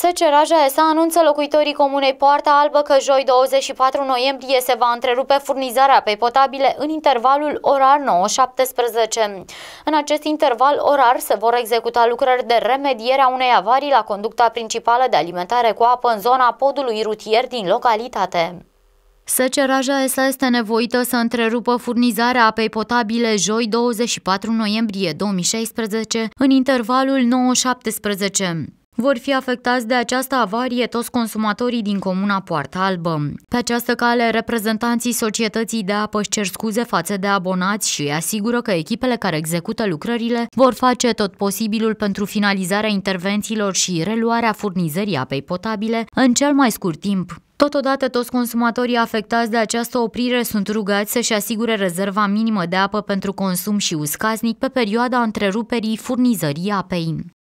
Seceraja SA anunță locuitorii comunei Poarta Albă că joi 24 noiembrie se va întrerupe furnizarea pe potabile în intervalul orar 9-17. În acest interval orar se vor executa lucrări de remediere a unei avarii la conducta principală de alimentare cu apă în zona podului rutier din localitate. Seceraja SA este nevoită să întrerupă furnizarea apei potabile joi 24 noiembrie 2016 în intervalul 9-17. Vor fi afectați de această avarie toți consumatorii din comuna Poarta Albă. Pe această cale, reprezentanții societății de apă își cer scuze față de abonați și îi asigură că echipele care execută lucrările vor face tot posibilul pentru finalizarea intervențiilor și reluarea furnizării apei potabile în cel mai scurt timp. Totodată, toți consumatorii afectați de această oprire sunt rugați să-și asigure rezerva minimă de apă pentru consum și uscaznic pe perioada întreruperii furnizării apei.